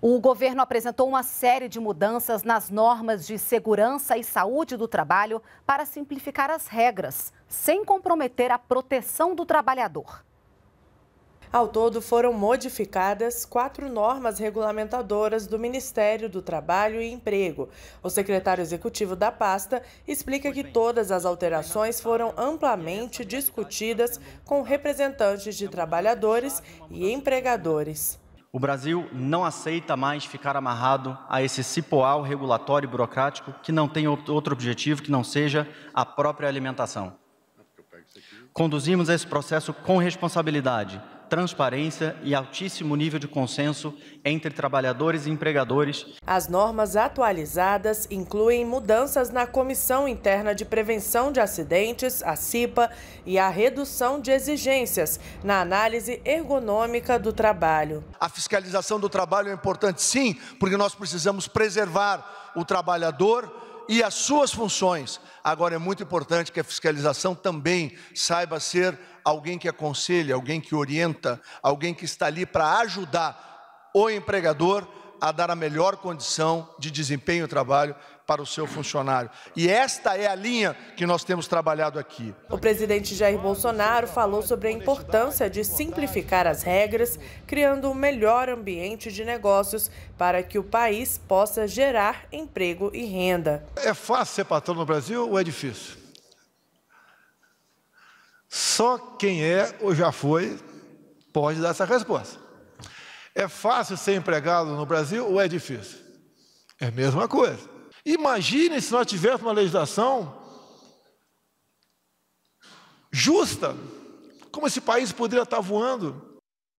O governo apresentou uma série de mudanças nas normas de segurança e saúde do trabalho para simplificar as regras, sem comprometer a proteção do trabalhador. Ao todo, foram modificadas quatro normas regulamentadoras do Ministério do Trabalho e Emprego. O secretário executivo da pasta explica que todas as alterações foram amplamente discutidas com representantes de trabalhadores e empregadores. O Brasil não aceita mais ficar amarrado a esse cipoal regulatório e burocrático que não tem outro objetivo que não seja a própria alimentação. Conduzimos esse processo com responsabilidade, transparência e altíssimo nível de consenso entre trabalhadores e empregadores. As normas atualizadas incluem mudanças na Comissão Interna de Prevenção de Acidentes, a CIPA, e a redução de exigências na análise ergonômica do trabalho. A fiscalização do trabalho é importante, sim, porque nós precisamos preservar o trabalhador e as suas funções. Agora é muito importante que a fiscalização também saiba ser alguém que aconselha, alguém que orienta, alguém que está ali para ajudar o empregador a dar a melhor condição de desempenho e trabalho para o seu funcionário. E esta é a linha que nós temos trabalhado aqui. O presidente Jair Bolsonaro falou sobre a importância de simplificar as regras, criando um melhor ambiente de negócios para que o país possa gerar emprego e renda. É fácil ser patrão no Brasil ou é difícil? Só quem é ou já foi pode dar essa resposta. É fácil ser empregado no Brasil ou é difícil? É a mesma coisa. Imagine se nós tivéssemos uma legislação justa, como esse país poderia estar voando.